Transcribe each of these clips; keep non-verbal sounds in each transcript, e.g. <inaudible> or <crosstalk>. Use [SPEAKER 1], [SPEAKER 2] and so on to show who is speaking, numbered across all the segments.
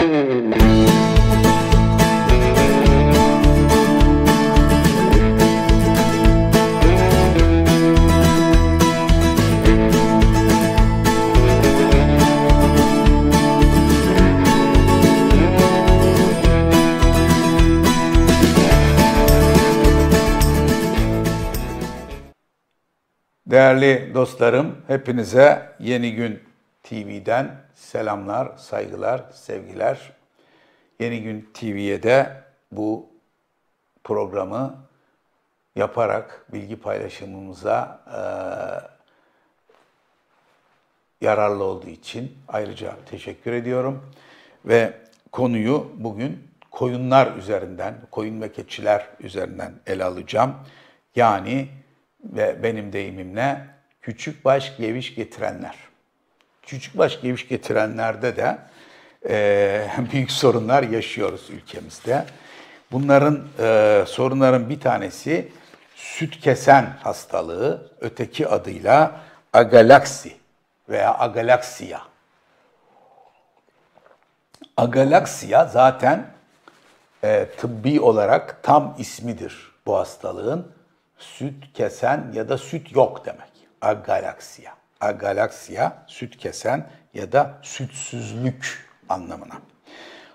[SPEAKER 1] Değerli dostlarım, hepinize Yeni Gün TV'den Selamlar, saygılar, sevgiler. Yeni Gün TV'ye de bu programı yaparak bilgi paylaşımımıza e, yararlı olduğu için ayrıca teşekkür ediyorum. Ve konuyu bugün koyunlar üzerinden, koyun ve keçiler üzerinden ele alacağım. Yani ve benim deyimimle küçük baş geviş getirenler baş geviş getirenlerde de e, <laughs> büyük sorunlar yaşıyoruz ülkemizde. Bunların e, sorunların bir tanesi süt kesen hastalığı, öteki adıyla agalaksi veya agalaksiya. Agalaksiya zaten e, tıbbi olarak tam ismidir bu hastalığın. Süt kesen ya da süt yok demek. Agalaksiya. Galaksiya süt kesen ya da sütsüzlük anlamına.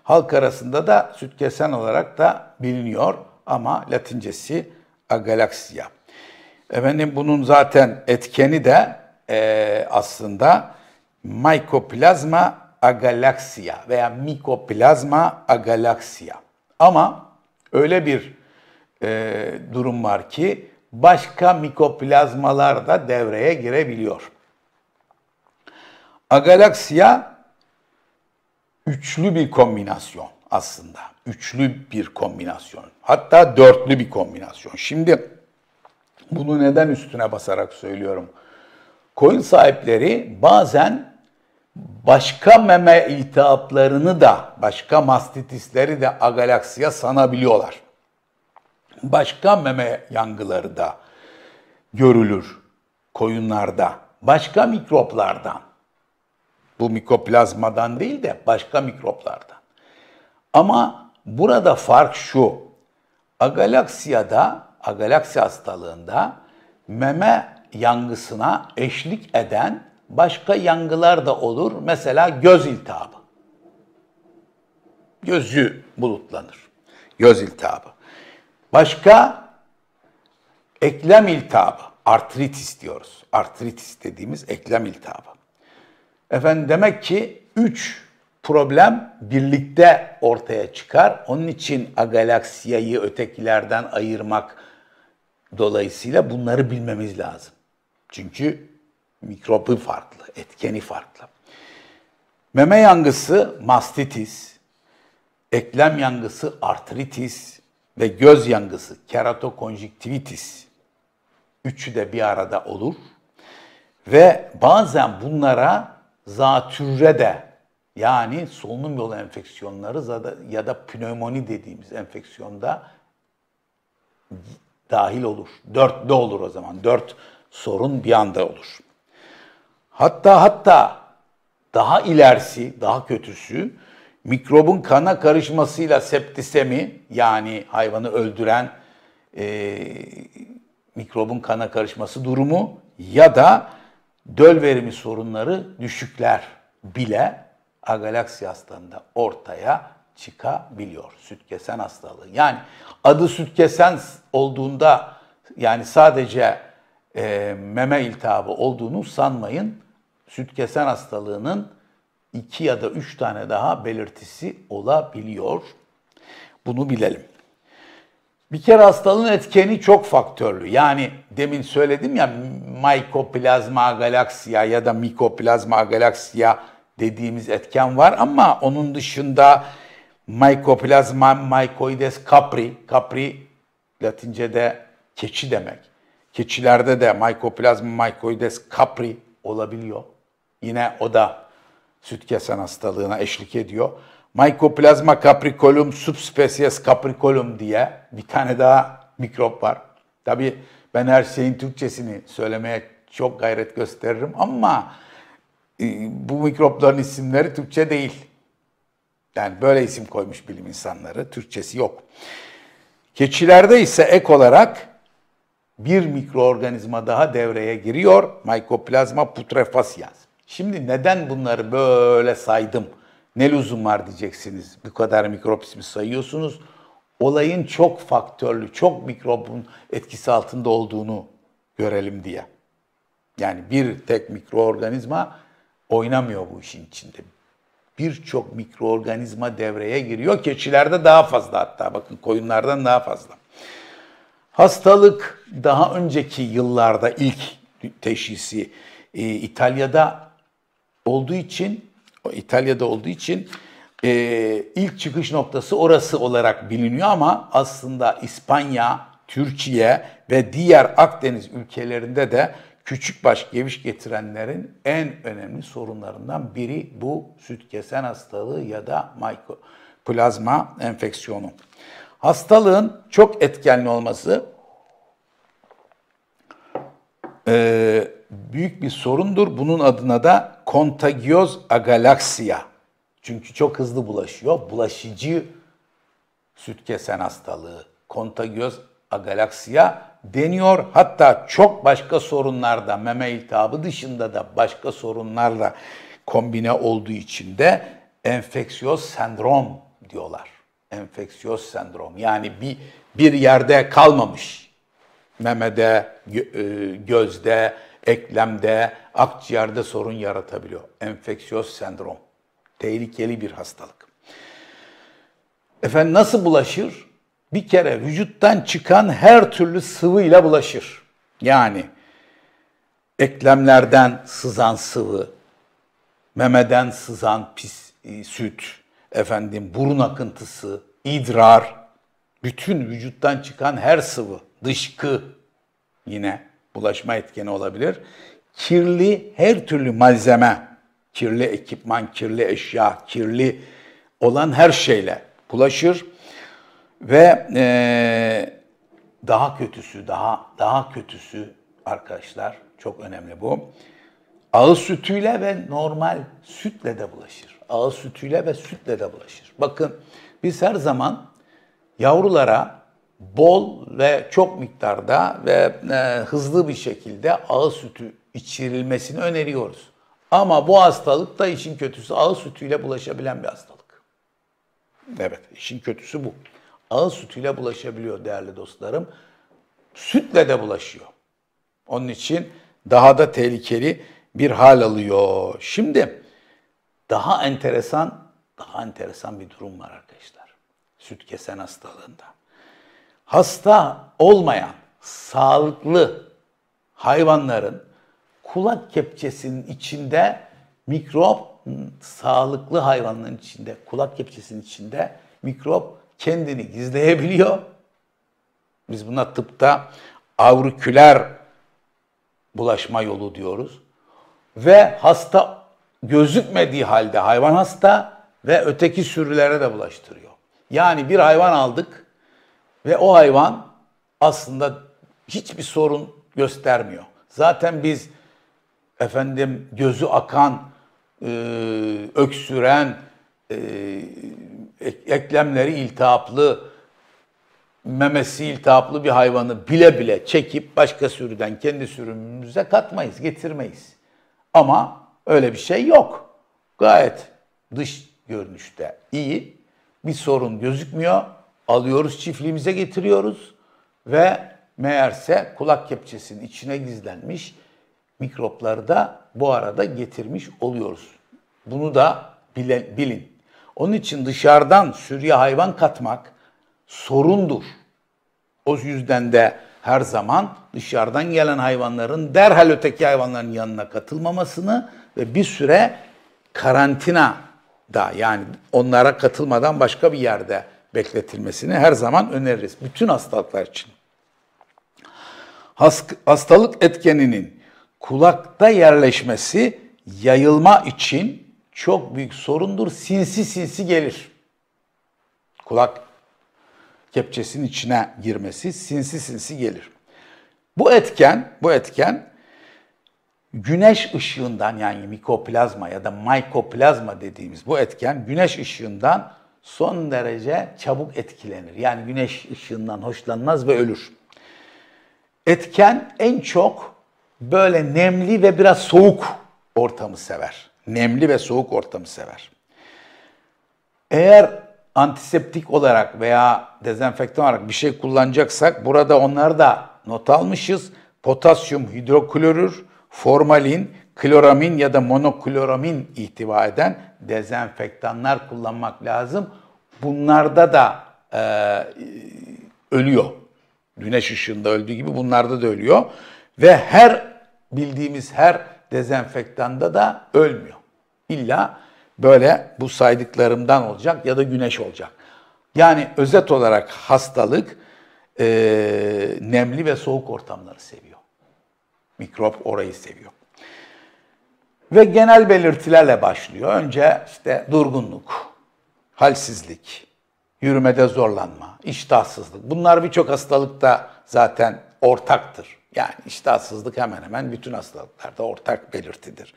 [SPEAKER 1] Halk arasında da süt kesen olarak da biliniyor ama latincesi agalaksiya. Efendim bunun zaten etkeni de e, aslında Mycoplasma agalaksiya veya Mycoplasma agalaksiya. Ama öyle bir e, durum var ki başka mikoplazmalar da devreye girebiliyor. Agalaksiya üçlü bir kombinasyon aslında. Üçlü bir kombinasyon. Hatta dörtlü bir kombinasyon. Şimdi bunu neden üstüne basarak söylüyorum? Coin sahipleri bazen başka meme iltihaplarını da, başka mastitisleri de agalaksiya sanabiliyorlar. Başka meme yangıları da görülür koyunlarda, başka mikroplardan. Bu mikoplazmadan değil de başka mikroplardan. Ama burada fark şu. Agalaksiyada, agalaksi hastalığında meme yangısına eşlik eden başka yangılar da olur. Mesela göz iltihabı. Gözü bulutlanır. Göz iltihabı. Başka eklem iltihabı. Artritis diyoruz. Artritis dediğimiz eklem iltihabı. Efendim demek ki 3 problem birlikte ortaya çıkar. Onun için a galaksiyayı ötekilerden ayırmak dolayısıyla bunları bilmemiz lazım. Çünkü mikrobu farklı, etkeni farklı. Meme yangısı mastitis, eklem yangısı artritis ve göz yangısı keratokonjüktivitis. Üçü de bir arada olur ve bazen bunlara zatürre de yani solunum yolu enfeksiyonları ya da pnömoni dediğimiz enfeksiyonda dahil olur. Dörtlü olur o zaman. Dört sorun bir anda olur. Hatta hatta daha ilerisi, daha kötüsü mikrobun kana karışmasıyla septisemi yani hayvanı öldüren e, mikrobun kana karışması durumu ya da döl verimi sorunları düşükler bile agalaksi hastalığında ortaya çıkabiliyor. Süt kesen hastalığı. Yani adı süt kesen olduğunda yani sadece e, meme iltihabı olduğunu sanmayın. Süt kesen hastalığının iki ya da üç tane daha belirtisi olabiliyor. Bunu bilelim. Bir kere hastalığın etkeni çok faktörlü. Yani demin söyledim ya mykoplazma galaksia ya da mikoplazma galaksia dediğimiz etken var ama onun dışında mykoplazma mycoides capri, capri Latince'de keçi demek. Keçilerde de mykoplazma mycoides capri olabiliyor. Yine o da süt kesen hastalığına eşlik ediyor. Mycoplasma capricolum subspecies capricolum diye bir tane daha mikrop var. Tabii ben her şeyin Türkçesini söylemeye çok gayret gösteririm ama e, bu mikropların isimleri Türkçe değil. Yani böyle isim koymuş bilim insanları. Türkçesi yok. Keçilerde ise ek olarak bir mikroorganizma daha devreye giriyor. Mycoplasma putrefaciens. Şimdi neden bunları böyle saydım? Ne lüzum var diyeceksiniz. Bu kadar mikrop ismi sayıyorsunuz. Olayın çok faktörlü, çok mikrobun etkisi altında olduğunu görelim diye. Yani bir tek mikroorganizma oynamıyor bu işin içinde. Birçok mikroorganizma devreye giriyor. Keçilerde daha fazla hatta bakın koyunlardan daha fazla. Hastalık daha önceki yıllarda ilk teşhisi e, İtalya'da olduğu için İtalya'da olduğu için e, ilk çıkış noktası orası olarak biliniyor ama aslında İspanya, Türkiye ve diğer Akdeniz ülkelerinde de küçük baş geviş getirenlerin en önemli sorunlarından biri bu süt kesen hastalığı ya da mykoplazma enfeksiyonu. Hastalığın çok etkenli olması e, büyük bir sorundur. Bunun adına da kontagiöz agalaksiya. Çünkü çok hızlı bulaşıyor. Bulaşıcı süt kesen hastalığı, kontagiöz agalaksiya deniyor. Hatta çok başka sorunlarda, meme iltihabı dışında da başka sorunlarla kombine olduğu için de enfeksiyöz sendrom diyorlar. Enfeksiyöz sendrom. Yani bir bir yerde kalmamış memede, e, gözde, eklemde, akciğerde sorun yaratabiliyor. Enfeksiyöz sendrom. Tehlikeli bir hastalık. Efendim nasıl bulaşır? Bir kere vücuttan çıkan her türlü sıvıyla bulaşır. Yani eklemlerden sızan sıvı, memeden sızan pis e, süt, efendim burun akıntısı, idrar, bütün vücuttan çıkan her sıvı dışkı yine bulaşma etkeni olabilir. Kirli her türlü malzeme, kirli ekipman, kirli eşya, kirli olan her şeyle bulaşır ve e, daha kötüsü, daha daha kötüsü arkadaşlar çok önemli bu. Ağız sütüyle ve normal sütle de bulaşır. Ağız sütüyle ve sütle de bulaşır. Bakın biz her zaman yavrulara bol ve çok miktarda ve e, hızlı bir şekilde ağız sütü içirilmesini öneriyoruz. Ama bu hastalık da işin kötüsü ağız sütüyle bulaşabilen bir hastalık. Evet, işin kötüsü bu. Ağız sütüyle bulaşabiliyor değerli dostlarım. Sütle de bulaşıyor. Onun için daha da tehlikeli bir hal alıyor. Şimdi daha enteresan, daha enteresan bir durum var arkadaşlar. Süt kesen hastalığında hasta olmayan sağlıklı hayvanların kulak kepçesinin içinde mikrop sağlıklı hayvanların içinde kulak kepçesinin içinde mikrop kendini gizleyebiliyor. Biz buna tıpta avriküler bulaşma yolu diyoruz. Ve hasta gözükmediği halde hayvan hasta ve öteki sürülere de bulaştırıyor. Yani bir hayvan aldık ve o hayvan aslında hiçbir sorun göstermiyor. Zaten biz efendim gözü akan, e, öksüren, e, eklemleri iltihaplı, memesi iltihaplı bir hayvanı bile bile çekip başka sürüden kendi sürümümüze katmayız, getirmeyiz. Ama öyle bir şey yok. Gayet dış görünüşte iyi, bir sorun gözükmüyor alıyoruz çiftliğimize getiriyoruz ve meğerse kulak kepçesinin içine gizlenmiş mikropları da bu arada getirmiş oluyoruz. Bunu da bile, bilin. Onun için dışarıdan sürüye hayvan katmak sorundur. O yüzden de her zaman dışarıdan gelen hayvanların derhal öteki hayvanların yanına katılmamasını ve bir süre karantina da yani onlara katılmadan başka bir yerde bekletilmesini her zaman öneririz. Bütün hastalıklar için. Hastalık etkeninin kulakta yerleşmesi yayılma için çok büyük sorundur. Sinsi sinsi gelir. Kulak kepçesinin içine girmesi sinsi sinsi gelir. Bu etken, bu etken güneş ışığından yani mikoplazma ya da mikoplazma dediğimiz bu etken güneş ışığından son derece çabuk etkilenir. Yani güneş ışığından hoşlanmaz ve ölür. Etken en çok böyle nemli ve biraz soğuk ortamı sever. Nemli ve soğuk ortamı sever. Eğer antiseptik olarak veya dezenfektan olarak bir şey kullanacaksak burada onları da not almışız. Potasyum hidroklorür, formalin, kloramin ya da monokloramin ihtiva eden dezenfektanlar kullanmak lazım. Bunlarda da e, ölüyor. Güneş ışığında öldüğü gibi bunlarda da ölüyor. Ve her bildiğimiz her dezenfektanda da ölmüyor. İlla böyle bu saydıklarımdan olacak ya da güneş olacak. Yani özet olarak hastalık e, nemli ve soğuk ortamları seviyor. Mikrop orayı seviyor. Ve genel belirtilerle başlıyor. Önce işte durgunluk, halsizlik, yürümede zorlanma, iştahsızlık. Bunlar birçok hastalıkta zaten ortaktır. Yani iştahsızlık hemen hemen bütün hastalıklarda ortak belirtidir.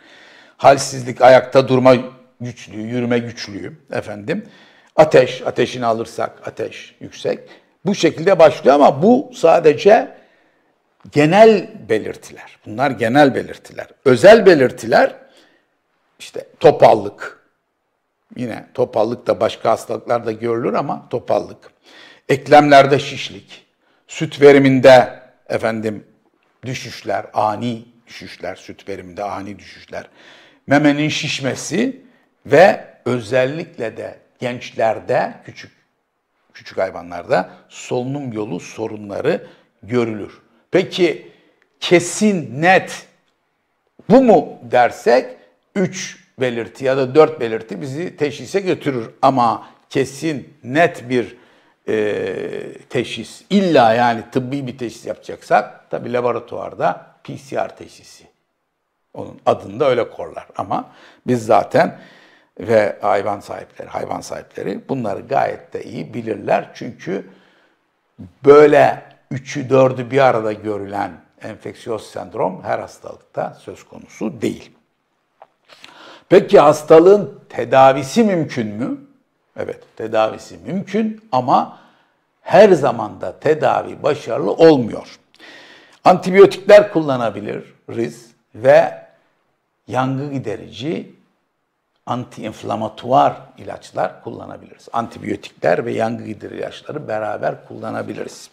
[SPEAKER 1] Halsizlik, ayakta durma güçlüğü, yürüme güçlüğü efendim. Ateş, ateşini alırsak ateş yüksek. Bu şekilde başlıyor ama bu sadece genel belirtiler. Bunlar genel belirtiler. Özel belirtiler işte topallık. Yine topallık da başka hastalıklarda görülür ama topallık. Eklemlerde şişlik, süt veriminde efendim düşüşler, ani düşüşler, süt veriminde ani düşüşler, memenin şişmesi ve özellikle de gençlerde, küçük küçük hayvanlarda solunum yolu sorunları görülür. Peki kesin net bu mu dersek 3 belirti ya da 4 belirti bizi teşhise götürür ama kesin net bir e, teşhis illa yani tıbbi bir teşhis yapacaksak tabi laboratuvarda PCR teşhisi. Onun adını da öyle korlar ama biz zaten ve hayvan sahipleri, hayvan sahipleri bunları gayet de iyi bilirler. Çünkü böyle üçü dördü bir arada görülen enfeksiyöz sendrom her hastalıkta söz konusu değil. Peki hastalığın tedavisi mümkün mü? Evet, tedavisi mümkün ama her zaman da tedavi başarılı olmuyor. Antibiyotikler kullanabiliriz ve yangı giderici antiinflamatuar ilaçlar kullanabiliriz. Antibiyotikler ve yangı giderici ilaçları beraber kullanabiliriz.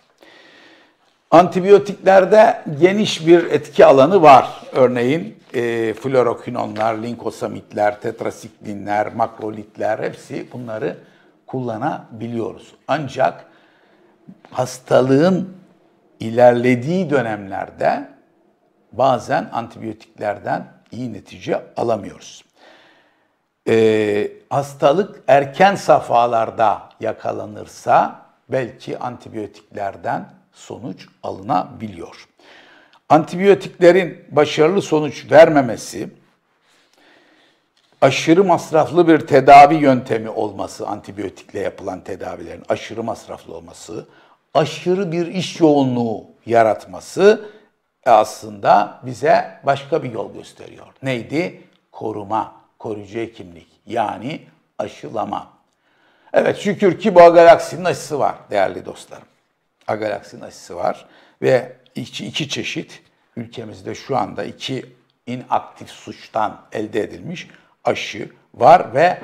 [SPEAKER 1] Antibiyotiklerde geniş bir etki alanı var. Örneğin e, florokinonlar, linkosamitler, tetrasiklinler, makrolitler hepsi bunları kullanabiliyoruz. Ancak hastalığın ilerlediği dönemlerde bazen antibiyotiklerden iyi netice alamıyoruz. E, hastalık erken safhalarda yakalanırsa belki antibiyotiklerden sonuç alınabiliyor. Antibiyotiklerin başarılı sonuç vermemesi, aşırı masraflı bir tedavi yöntemi olması, antibiyotikle yapılan tedavilerin aşırı masraflı olması, aşırı bir iş yoğunluğu yaratması e, aslında bize başka bir yol gösteriyor. Neydi? Koruma, koruyucu hekimlik yani aşılama. Evet şükür ki bu galaksinin aşısı var değerli dostlarım. A galaksinin aşısı var ve iki, iki çeşit ülkemizde şu anda iki inaktif suçtan elde edilmiş aşı var ve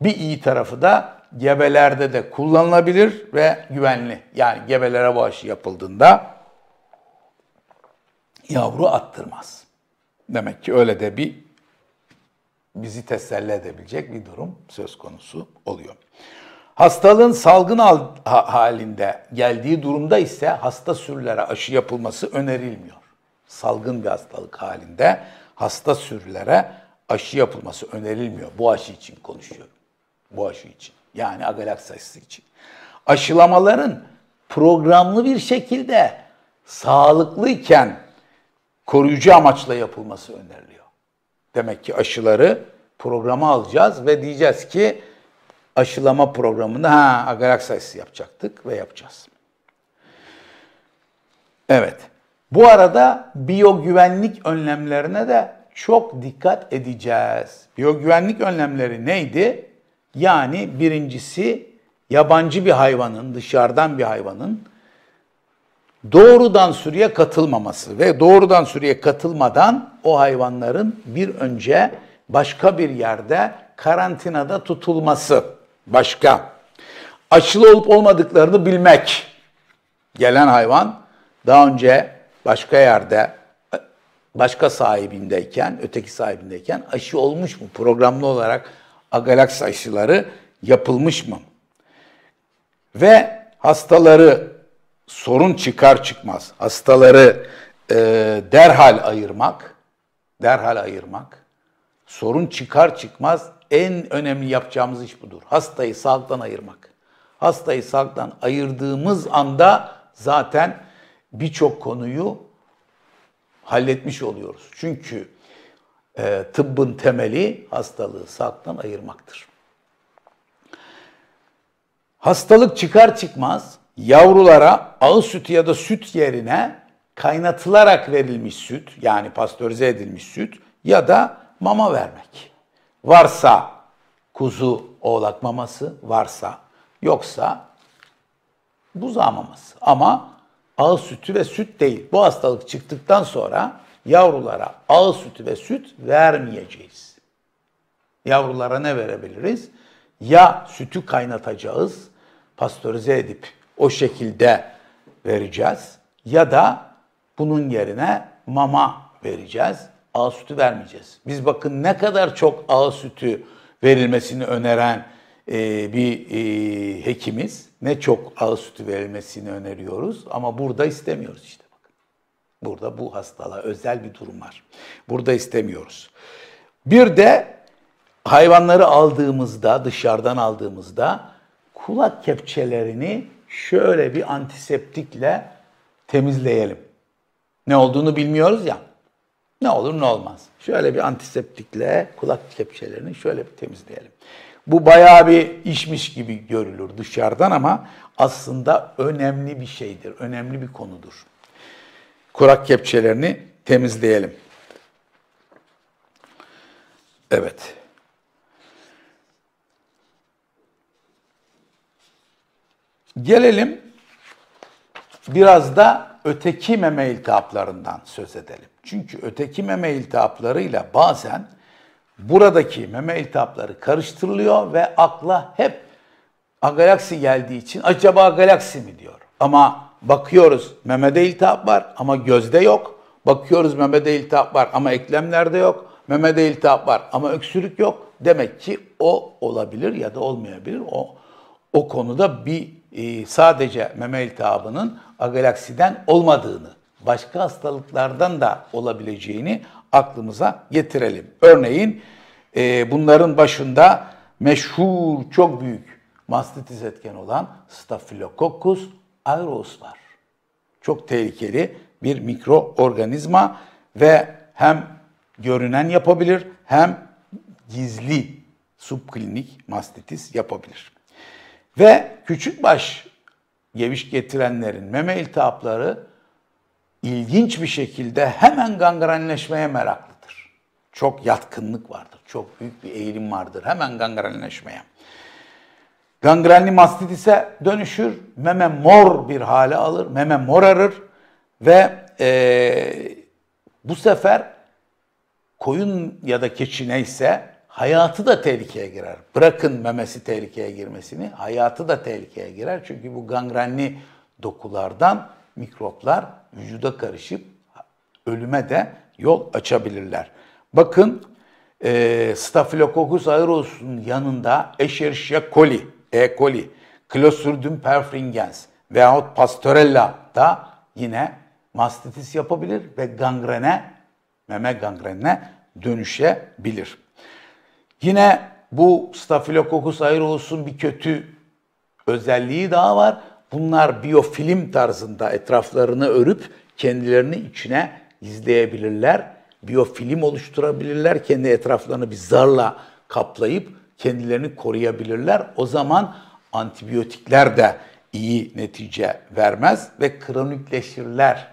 [SPEAKER 1] bir iyi tarafı da gebelerde de kullanılabilir ve güvenli. Yani gebelere bu aşı yapıldığında yavru attırmaz. Demek ki öyle de bir bizi teselli edebilecek bir durum söz konusu oluyor. Hastalığın salgın halinde geldiği durumda ise hasta sürülere aşı yapılması önerilmiyor. Salgın bir hastalık halinde hasta sürülere aşı yapılması önerilmiyor. Bu aşı için konuşuyorum. Bu aşı için. Yani agalak için. Aşılamaların programlı bir şekilde sağlıklıyken koruyucu amaçla yapılması öneriliyor. Demek ki aşıları programa alacağız ve diyeceğiz ki aşılama programında ha Agaraksas yapacaktık ve yapacağız. Evet. Bu arada biyogüvenlik önlemlerine de çok dikkat edeceğiz. Biyogüvenlik önlemleri neydi? Yani birincisi yabancı bir hayvanın, dışarıdan bir hayvanın doğrudan sürüye katılmaması ve doğrudan sürüye katılmadan o hayvanların bir önce başka bir yerde karantinada tutulması başka. Aşılı olup olmadıklarını bilmek. Gelen hayvan daha önce başka yerde başka sahibindeyken, öteki sahibindeyken aşı olmuş mu? Programlı olarak agalaks aşıları yapılmış mı? Ve hastaları sorun çıkar çıkmaz hastaları e, derhal ayırmak, derhal ayırmak sorun çıkar çıkmaz en önemli yapacağımız iş budur. Hastayı sağlıktan ayırmak. Hastayı sağlıktan ayırdığımız anda zaten birçok konuyu halletmiş oluyoruz. Çünkü e, tıbbın temeli hastalığı sağlıktan ayırmaktır. Hastalık çıkar çıkmaz yavrulara ağız sütü ya da süt yerine kaynatılarak verilmiş süt yani pastörize edilmiş süt ya da mama vermek. Varsa kuzu oğlak maması varsa yoksa buzağı maması. Ama ağız sütü ve süt değil. Bu hastalık çıktıktan sonra yavrulara ağız sütü ve süt vermeyeceğiz. Yavrulara ne verebiliriz? Ya sütü kaynatacağız, pastörize edip o şekilde vereceğiz ya da bunun yerine mama vereceğiz ağ sütü vermeyeceğiz. Biz bakın ne kadar çok ağ sütü verilmesini öneren e, bir e, hekimiz. Ne çok ağ sütü verilmesini öneriyoruz ama burada istemiyoruz işte. Bakın. Burada bu hastalığa özel bir durum var. Burada istemiyoruz. Bir de hayvanları aldığımızda, dışarıdan aldığımızda kulak kepçelerini şöyle bir antiseptikle temizleyelim. Ne olduğunu bilmiyoruz ya. Ne olur ne olmaz. Şöyle bir antiseptikle kulak kepçelerini şöyle bir temizleyelim. Bu bayağı bir işmiş gibi görülür dışarıdan ama aslında önemli bir şeydir, önemli bir konudur. Kurak kepçelerini temizleyelim. Evet. Gelelim biraz da öteki meme iltihaplarından söz edelim. Çünkü öteki meme iltihaplarıyla bazen buradaki meme iltihapları karıştırılıyor ve akla hep galaksi geldiği için acaba galaksi mi diyor. Ama bakıyoruz memede iltihap var ama gözde yok. Bakıyoruz memede iltihap var ama eklemlerde yok. Memede iltihap var ama öksürük yok. Demek ki o olabilir ya da olmayabilir. O o konuda bir ee, sadece meme iltihabının agalaksiden olmadığını, başka hastalıklardan da olabileceğini aklımıza getirelim. Örneğin e, bunların başında meşhur, çok büyük mastitis etken olan Staphylococcus aureus var. Çok tehlikeli bir mikroorganizma ve hem görünen yapabilir hem gizli subklinik mastitis yapabilir. Ve küçük baş geviş getirenlerin meme iltihapları ilginç bir şekilde hemen gangrenleşmeye meraklıdır. Çok yatkınlık vardır. Çok büyük bir eğilim vardır. Hemen gangrenleşmeye. Gangrenli mastitise dönüşür. Meme mor bir hale alır. Meme morarır. Ve e, bu sefer koyun ya da keçi neyse hayatı da tehlikeye girer. Bırakın memesi tehlikeye girmesini, hayatı da tehlikeye girer. Çünkü bu gangrenli dokulardan mikroplar vücuda karışıp ölüme de yol açabilirler. Bakın e, Staphylococcus aureus'un yanında Escherichia coli, E. coli, Clostridium perfringens veyahut Pasteurella da yine mastitis yapabilir ve gangrene, meme gangrenine dönüşebilir. Yine bu Staphylococcus aureus'un bir kötü özelliği daha var. Bunlar biyofilm tarzında etraflarını örüp kendilerini içine izleyebilirler. Biyofilm oluşturabilirler. Kendi etraflarını bir zarla kaplayıp kendilerini koruyabilirler. O zaman antibiyotikler de iyi netice vermez ve kronikleşirler.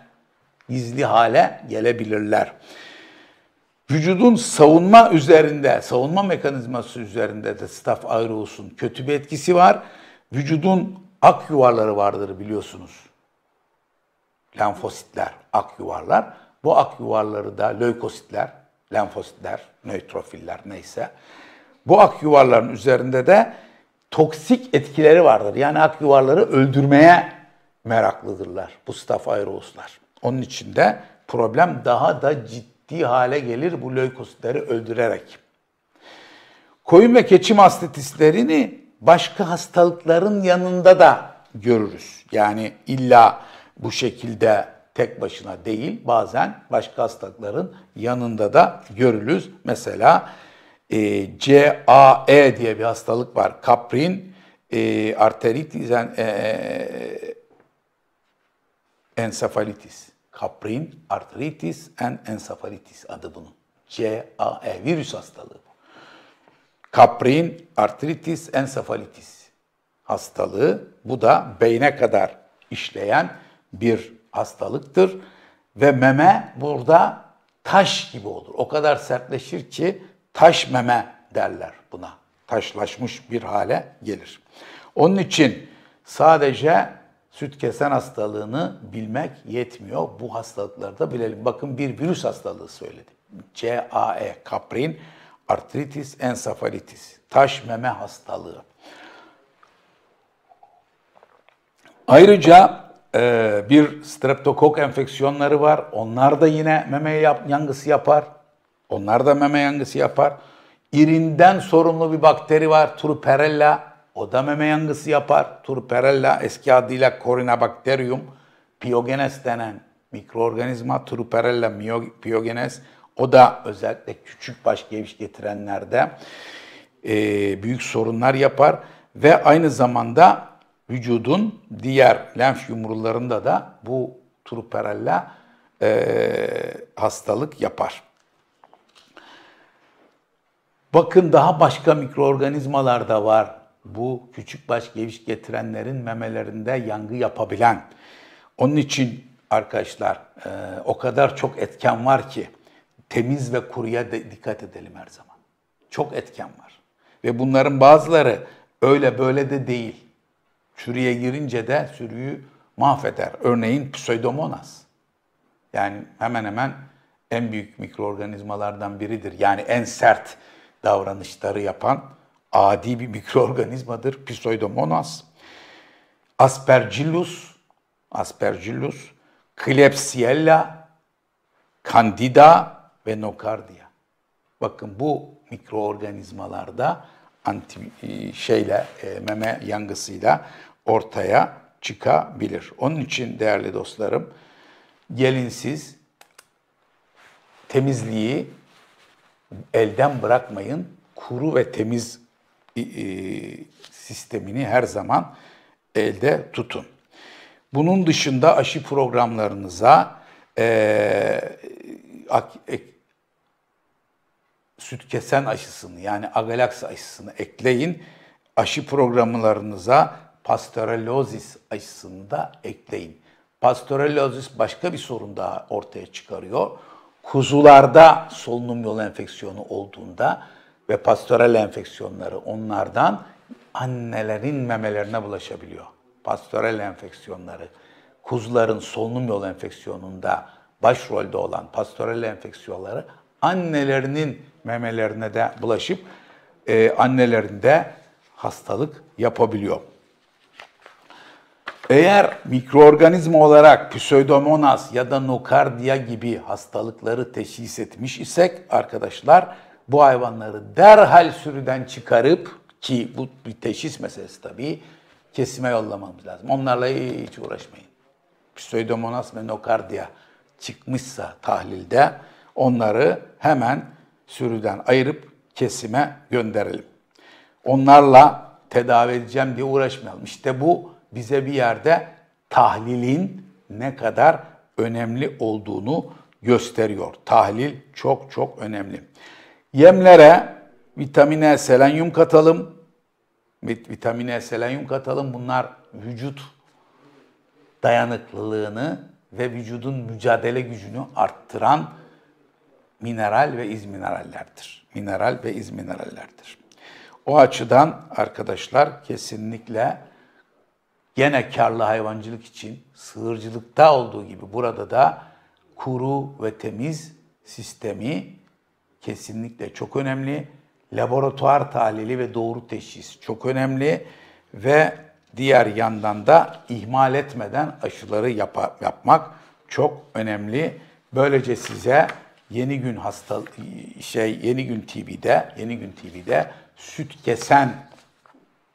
[SPEAKER 1] Gizli hale gelebilirler vücudun savunma üzerinde, savunma mekanizması üzerinde de staf ayrı olsun kötü bir etkisi var. Vücudun ak yuvarları vardır biliyorsunuz. Lenfositler, ak yuvarlar. Bu ak yuvarları da löykositler, lenfositler, nötrofiller neyse. Bu ak yuvarların üzerinde de toksik etkileri vardır. Yani ak yuvarları öldürmeye meraklıdırlar bu staf aeroslar. Onun için de problem daha da ciddi ciddi hale gelir bu lökositleri öldürerek. Koyun ve keçi mastitislerini başka hastalıkların yanında da görürüz. Yani illa bu şekilde tek başına değil bazen başka hastalıkların yanında da görülür. Mesela e, CAE diye bir hastalık var. Kaprin e, arteritis en, e, e ensefalitis Kaprin artritis and encephalitis adı bunun. CAE virüs hastalığı bu. Kaprin artritis encephalitis hastalığı. Bu da beyne kadar işleyen bir hastalıktır. Ve meme burada taş gibi olur. O kadar sertleşir ki taş meme derler buna. Taşlaşmış bir hale gelir. Onun için sadece süt kesen hastalığını bilmek yetmiyor. Bu hastalıkları da bilelim. Bakın bir virüs hastalığı söyledim. CAE, kaprin, artritis, ensefalitis, taş meme hastalığı. Ayrıca e, bir streptokok enfeksiyonları var. Onlar da yine meme yap, yangısı yapar. Onlar da meme yangısı yapar. İrinden sorumlu bir bakteri var. Truperella Oda meme yangısı yapar. Turperella eski adıyla Corynebacterium pyogenes denen mikroorganizma Turperella pyogenes o da özellikle küçük baş geviş getirenlerde e, büyük sorunlar yapar ve aynı zamanda vücudun diğer lenf yumrularında da bu Turperella e, hastalık yapar. Bakın daha başka mikroorganizmalar da var bu küçük baş geviş getirenlerin memelerinde yangı yapabilen. Onun için arkadaşlar e, o kadar çok etken var ki temiz ve kuruya de dikkat edelim her zaman. Çok etken var. Ve bunların bazıları öyle böyle de değil. Sürüye girince de sürüyü mahveder. Örneğin Pseudomonas. Yani hemen hemen en büyük mikroorganizmalardan biridir. Yani en sert davranışları yapan adi bir mikroorganizmadır. Pseudomonas. Aspergillus, Aspergillus, Klebsiella, Candida ve Nokardia. Bakın bu mikroorganizmalarda anti e, şeyle e, meme yangısıyla ortaya çıkabilir. Onun için değerli dostlarım gelin siz temizliği elden bırakmayın. Kuru ve temiz sistemini her zaman elde tutun. Bunun dışında aşı programlarınıza e, ak, ek, süt kesen aşısını yani agalaks aşısını ekleyin. Aşı programlarınıza pastorelozis aşısını da ekleyin. Pastorelozis başka bir sorun daha ortaya çıkarıyor. Kuzularda solunum yolu enfeksiyonu olduğunda ve pastoral enfeksiyonları onlardan annelerin memelerine bulaşabiliyor. Pastoral enfeksiyonları, kuzuların solunum yolu enfeksiyonunda başrolde olan pastoral enfeksiyonları annelerinin memelerine de bulaşıp e, annelerinde hastalık yapabiliyor. Eğer mikroorganizma olarak pseudomonas ya da nocardia gibi hastalıkları teşhis etmiş isek arkadaşlar bu hayvanları derhal sürüden çıkarıp ki bu bir teşhis meselesi tabii kesime yollamamız lazım. Onlarla hiç uğraşmayın. Pseudomonas menokardiya çıkmışsa tahlilde onları hemen sürüden ayırıp kesime gönderelim. Onlarla tedavi edeceğim diye uğraşmayalım. İşte bu bize bir yerde tahlilin ne kadar önemli olduğunu gösteriyor. Tahlil çok çok önemli. Yemlere vitamine, selenyum katalım. Vitamine, selenyum katalım. Bunlar vücut dayanıklılığını ve vücudun mücadele gücünü arttıran mineral ve iz minerallerdir. Mineral ve iz minerallerdir. O açıdan arkadaşlar kesinlikle gene karlı hayvancılık için sığırcılıkta olduğu gibi burada da kuru ve temiz sistemi kesinlikle çok önemli. Laboratuvar tahlili ve doğru teşhis çok önemli ve diğer yandan da ihmal etmeden aşıları yap yapmak çok önemli. Böylece size yeni gün hasta şey yeni gün TV'de yeni gün TV'de süt kesen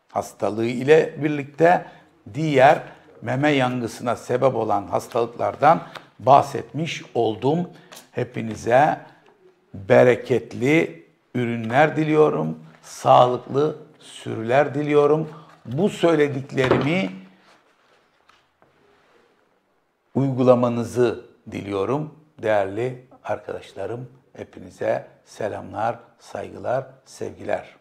[SPEAKER 1] hastalığı ile birlikte diğer meme yangısına sebep olan hastalıklardan bahsetmiş oldum. Hepinize bereketli ürünler diliyorum, sağlıklı sürüler diliyorum. Bu söylediklerimi uygulamanızı diliyorum değerli arkadaşlarım. Hepinize selamlar, saygılar, sevgiler.